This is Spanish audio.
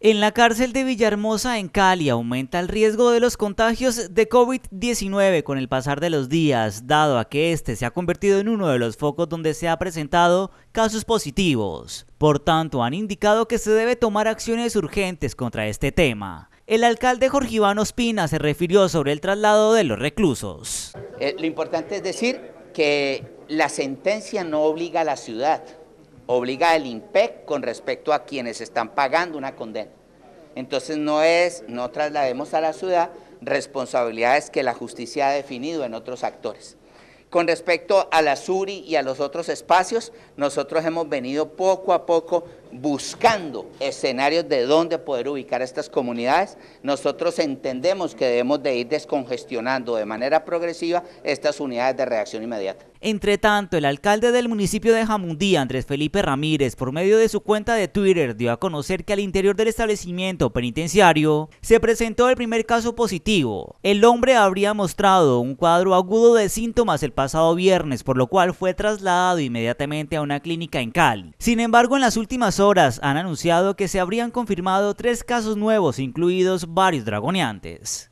En la cárcel de Villahermosa, en Cali, aumenta el riesgo de los contagios de COVID-19 con el pasar de los días, dado a que este se ha convertido en uno de los focos donde se ha presentado casos positivos. Por tanto, han indicado que se debe tomar acciones urgentes contra este tema. El alcalde Jorge Iván Ospina se refirió sobre el traslado de los reclusos. Eh, lo importante es decir que la sentencia no obliga a la ciudad, obliga el IMPEC con respecto a quienes están pagando una condena. Entonces no es, no traslademos a la ciudad responsabilidades que la justicia ha definido en otros actores. Con respecto a la SURI y a los otros espacios, nosotros hemos venido poco a poco buscando escenarios de dónde poder ubicar estas comunidades, nosotros entendemos que debemos de ir descongestionando de manera progresiva estas unidades de reacción inmediata. Entre tanto, el alcalde del municipio de Jamundí, Andrés Felipe Ramírez, por medio de su cuenta de Twitter, dio a conocer que al interior del establecimiento penitenciario se presentó el primer caso positivo. El hombre habría mostrado un cuadro agudo de síntomas el pasado viernes, por lo cual fue trasladado inmediatamente a una clínica en Cali. Sin embargo, en las últimas horas han anunciado que se habrían confirmado tres casos nuevos, incluidos varios dragoneantes.